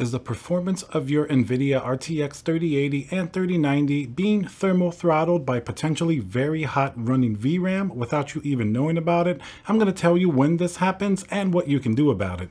is the performance of your NVIDIA RTX 3080 and 3090 being thermal throttled by potentially very hot running VRAM without you even knowing about it. I'm going to tell you when this happens and what you can do about it.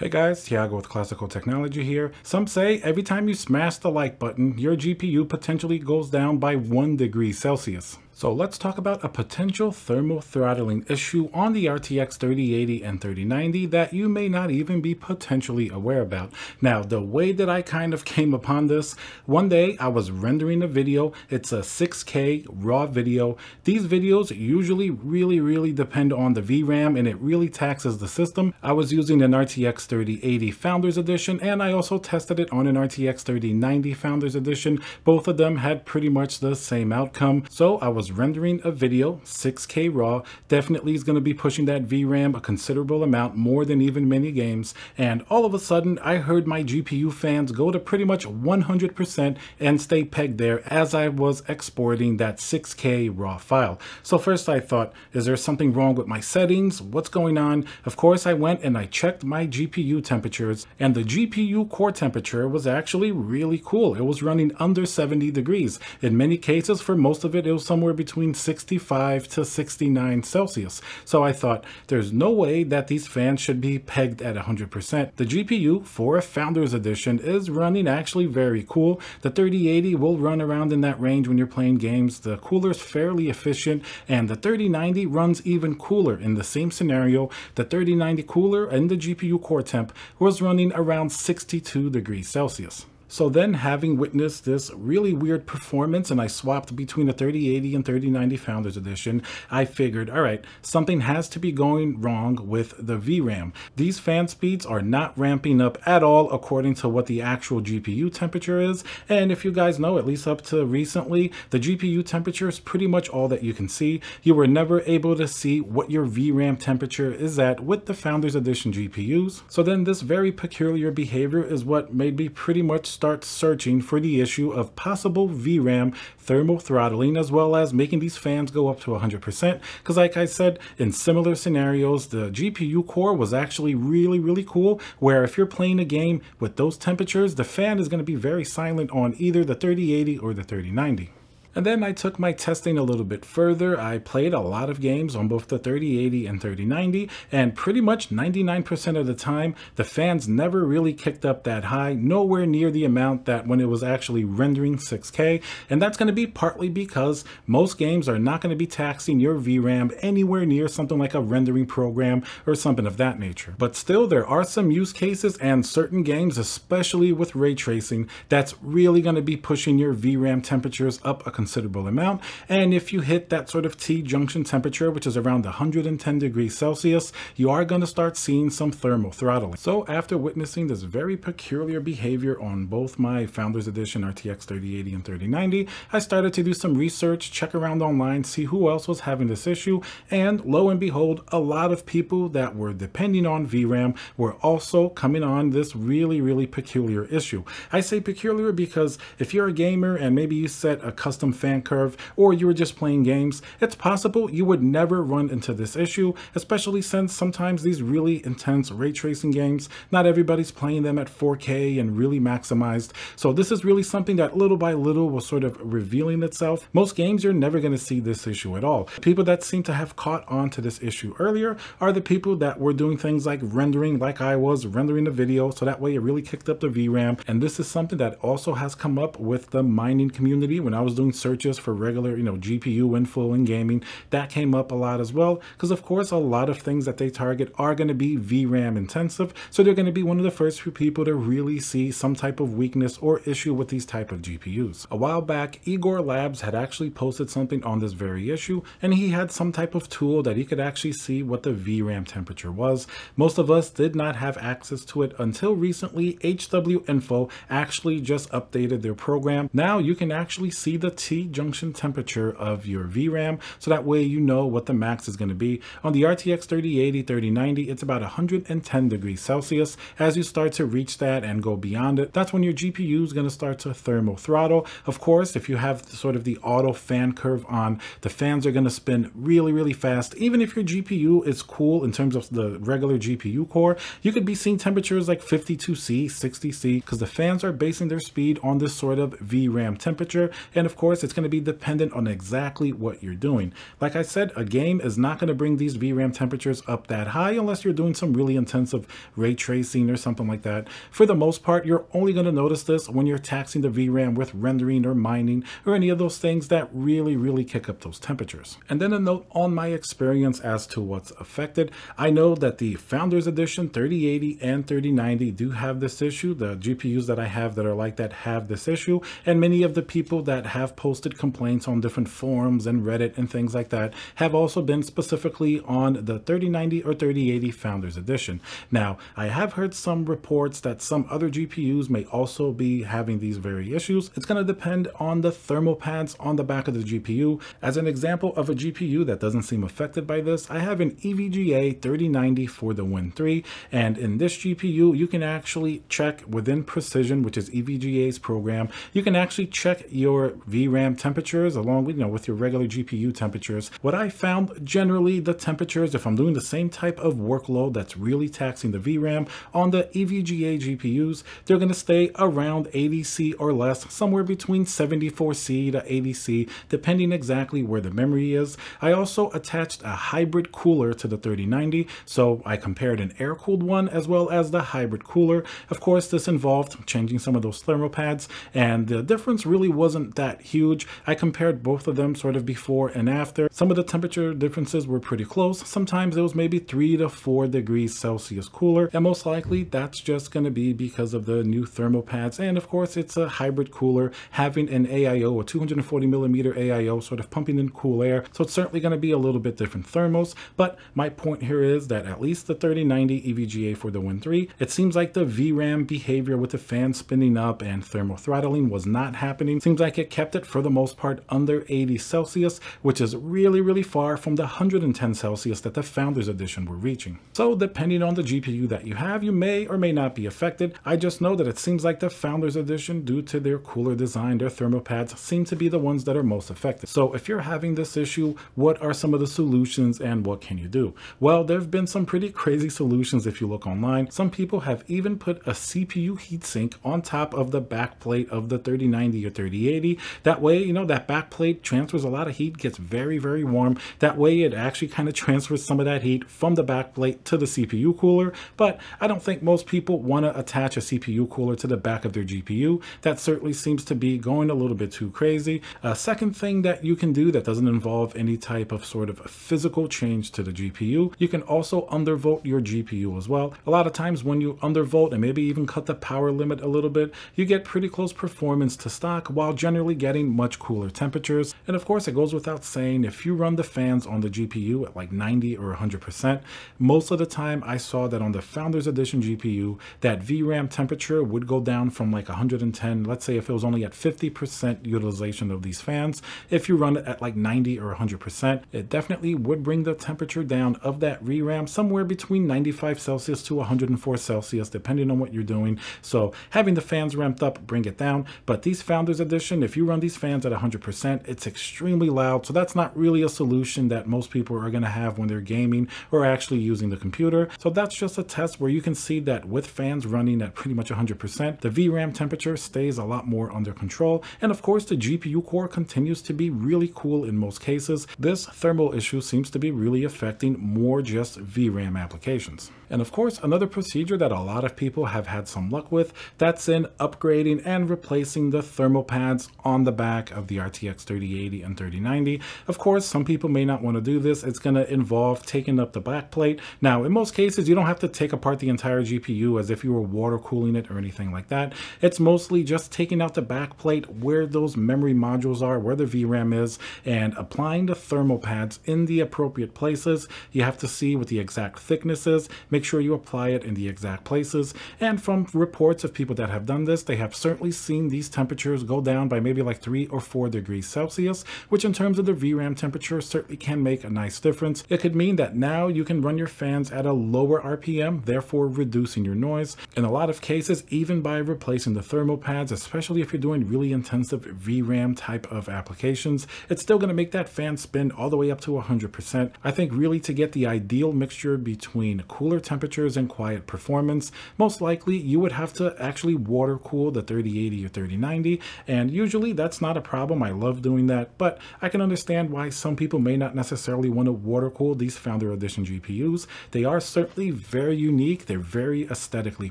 Hey guys, Tiago with Classical Technology here. Some say every time you smash the like button, your GPU potentially goes down by 1 degree Celsius. So let's talk about a potential thermal throttling issue on the RTX 3080 and 3090 that you may not even be potentially aware about. Now, the way that I kind of came upon this, one day I was rendering a video. It's a 6K raw video. These videos usually really, really depend on the VRAM and it really taxes the system. I was using an RTX 3080 Founders Edition and I also tested it on an RTX 3090 Founders Edition. Both of them had pretty much the same outcome. So I was rendering a video, 6K RAW, definitely is going to be pushing that VRAM a considerable amount, more than even many games, and all of a sudden I heard my GPU fans go to pretty much 100% and stay pegged there as I was exporting that 6K RAW file. So first I thought, is there something wrong with my settings? What's going on? Of course I went and I checked my GPU temperatures, and the GPU core temperature was actually really cool. It was running under 70 degrees. In many cases, for most of it, it was somewhere between 65 to 69 Celsius. So I thought, there's no way that these fans should be pegged at 100%. The GPU for a Founders Edition is running actually very cool. The 3080 will run around in that range when you're playing games. The cooler is fairly efficient and the 3090 runs even cooler in the same scenario. The 3090 cooler and the GPU core temp was running around 62 degrees Celsius. So then having witnessed this really weird performance and I swapped between the 3080 and 3090 Founders Edition, I figured, all right, something has to be going wrong with the VRAM. These fan speeds are not ramping up at all according to what the actual GPU temperature is. And if you guys know, at least up to recently, the GPU temperature is pretty much all that you can see. You were never able to see what your VRAM temperature is at with the Founders Edition GPUs. So then this very peculiar behavior is what made me pretty much start searching for the issue of possible VRAM thermal throttling, as well as making these fans go up to 100%. Because like I said, in similar scenarios, the GPU core was actually really, really cool, where if you're playing a game with those temperatures, the fan is going to be very silent on either the 3080 or the 3090. And then I took my testing a little bit further. I played a lot of games on both the 3080 and 3090, and pretty much 99% of the time, the fans never really kicked up that high, nowhere near the amount that when it was actually rendering 6K. And that's going to be partly because most games are not going to be taxing your VRAM anywhere near something like a rendering program or something of that nature. But still, there are some use cases and certain games, especially with ray tracing, that's really going to be pushing your VRAM temperatures up a considerable amount. And if you hit that sort of T-junction temperature, which is around 110 degrees Celsius, you are going to start seeing some thermal throttling. So after witnessing this very peculiar behavior on both my Founders Edition RTX 3080 and 3090, I started to do some research, check around online, see who else was having this issue, and lo and behold, a lot of people that were depending on VRAM were also coming on this really, really peculiar issue. I say peculiar because if you're a gamer and maybe you set a custom fan curve, or you were just playing games, it's possible you would never run into this issue, especially since sometimes these really intense ray tracing games, not everybody's playing them at 4K and really maximized. So this is really something that little by little was sort of revealing itself. Most games, you're never going to see this issue at all. People that seem to have caught on to this issue earlier are the people that were doing things like rendering like I was, rendering the video, so that way it really kicked up the VRAM. And this is something that also has come up with the mining community. When I was doing searches for regular, you know, GPU info in gaming. That came up a lot as well, because of course, a lot of things that they target are going to be VRAM intensive. So they're going to be one of the first few people to really see some type of weakness or issue with these type of GPUs. A while back, Igor Labs had actually posted something on this very issue, and he had some type of tool that he could actually see what the VRAM temperature was. Most of us did not have access to it until recently. HW Info actually just updated their program. Now you can actually see the junction temperature of your VRAM. So that way you know what the max is going to be. On the RTX 3080, 3090, it's about 110 degrees Celsius. As you start to reach that and go beyond it, that's when your GPU is going to start to thermal throttle. Of course, if you have sort of the auto fan curve on, the fans are going to spin really, really fast. Even if your GPU is cool in terms of the regular GPU core, you could be seeing temperatures like 52C, 60C, because the fans are basing their speed on this sort of VRAM temperature. And of course, course, it's going to be dependent on exactly what you're doing. Like I said, a game is not going to bring these VRAM temperatures up that high unless you're doing some really intensive ray tracing or something like that. For the most part, you're only going to notice this when you're taxing the VRAM with rendering or mining or any of those things that really, really kick up those temperatures. And then a note on my experience as to what's affected. I know that the Founders Edition 3080 and 3090 do have this issue. The GPUs that I have that are like that have this issue. And many of the people that have posted posted complaints on different forums and Reddit and things like that have also been specifically on the 3090 or 3080 Founders Edition. Now, I have heard some reports that some other GPUs may also be having these very issues. It's going to depend on the thermal pads on the back of the GPU. As an example of a GPU that doesn't seem affected by this, I have an EVGA 3090 for the Win 3, and in this GPU, you can actually check within Precision, which is EVGA's program, you can actually check your VRAM RAM temperatures along with, you know, with your regular GPU temperatures. What I found generally the temperatures, if I'm doing the same type of workload that's really taxing the VRAM on the EVGA GPUs, they're going to stay around 80C or less, somewhere between 74C to 80C, depending exactly where the memory is. I also attached a hybrid cooler to the 3090, so I compared an air-cooled one as well as the hybrid cooler. Of course, this involved changing some of those thermal pads, and the difference really wasn't that huge huge. I compared both of them sort of before and after. Some of the temperature differences were pretty close. Sometimes it was maybe three to four degrees Celsius cooler. And most likely that's just going to be because of the new thermal pads. And of course, it's a hybrid cooler having an AIO, a 240 millimeter AIO sort of pumping in cool air. So it's certainly going to be a little bit different thermals. But my point here is that at least the 3090 EVGA for the Win 3, it seems like the VRAM behavior with the fan spinning up and thermal throttling was not happening. Seems like it kept it for the most part under 80 Celsius, which is really, really far from the 110 Celsius that the Founders Edition were reaching. So depending on the GPU that you have, you may or may not be affected. I just know that it seems like the Founders Edition, due to their cooler design, their thermopads seem to be the ones that are most affected. So if you're having this issue, what are some of the solutions and what can you do? Well, there have been some pretty crazy solutions if you look online. Some people have even put a CPU heatsink on top of the backplate of the 3090 or 3080 that way, you know, that back plate transfers a lot of heat, gets very, very warm. That way it actually kind of transfers some of that heat from the back plate to the CPU cooler. But I don't think most people want to attach a CPU cooler to the back of their GPU. That certainly seems to be going a little bit too crazy. A second thing that you can do that doesn't involve any type of sort of physical change to the GPU, you can also undervolt your GPU as well. A lot of times when you undervolt and maybe even cut the power limit a little bit, you get pretty close performance to stock while generally getting much cooler temperatures. And of course, it goes without saying, if you run the fans on the GPU at like 90 or 100%, most of the time I saw that on the Founders Edition GPU, that VRAM temperature would go down from like 110, let's say if it was only at 50% utilization of these fans, if you run it at like 90 or 100%, it definitely would bring the temperature down of that VRAM somewhere between 95 Celsius to 104 Celsius, depending on what you're doing. So having the fans ramped up, bring it down. But these Founders Edition, if you run these fans at 100%. It's extremely loud, so that's not really a solution that most people are going to have when they're gaming or actually using the computer. So that's just a test where you can see that with fans running at pretty much 100%, the VRAM temperature stays a lot more under control. And of course, the GPU core continues to be really cool in most cases. This thermal issue seems to be really affecting more just VRAM applications. And of course, another procedure that a lot of people have had some luck with, that's in upgrading and replacing the thermal pads on the back back of the RTX 3080 and 3090. Of course, some people may not want to do this. It's going to involve taking up the backplate. Now, in most cases, you don't have to take apart the entire GPU as if you were water cooling it or anything like that. It's mostly just taking out the backplate where those memory modules are, where the VRAM is, and applying the thermal pads in the appropriate places. You have to see what the exact thickness is. Make sure you apply it in the exact places. And from reports of people that have done this, they have certainly seen these temperatures go down by maybe like 3 3 or 4 degrees Celsius, which in terms of the VRAM temperature certainly can make a nice difference. It could mean that now you can run your fans at a lower RPM, therefore reducing your noise. In a lot of cases, even by replacing the thermal pads, especially if you're doing really intensive VRAM type of applications, it's still going to make that fan spin all the way up to 100%. I think really to get the ideal mixture between cooler temperatures and quiet performance, most likely you would have to actually water cool the 3080 or 3090, and usually that's not not a problem. I love doing that, but I can understand why some people may not necessarily want to water cool these Founder Edition GPUs. They are certainly very unique. They're very aesthetically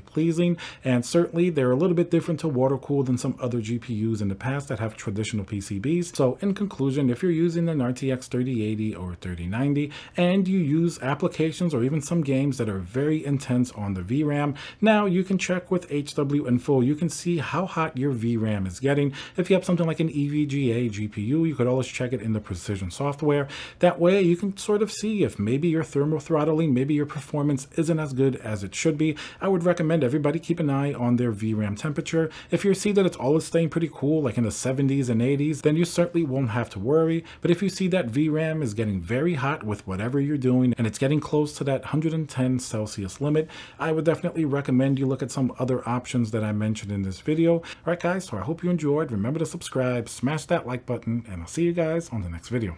pleasing, and certainly they're a little bit different to water cool than some other GPUs in the past that have traditional PCBs. So in conclusion, if you're using an RTX 3080 or 3090 and you use applications or even some games that are very intense on the VRAM, now you can check with HW Info. You can see how hot your VRAM is getting. If you have something like an EVGA GPU, you could always check it in the precision software. That way you can sort of see if maybe your thermal throttling, maybe your performance isn't as good as it should be. I would recommend everybody keep an eye on their VRAM temperature. If you see that it's always staying pretty cool, like in the 70s and 80s, then you certainly won't have to worry. But if you see that VRAM is getting very hot with whatever you're doing and it's getting close to that 110 Celsius limit, I would definitely recommend you look at some other options that I mentioned in this video. All right, guys, so I hope you enjoyed. Remember to subscribe subscribe, smash that like button, and I'll see you guys on the next video.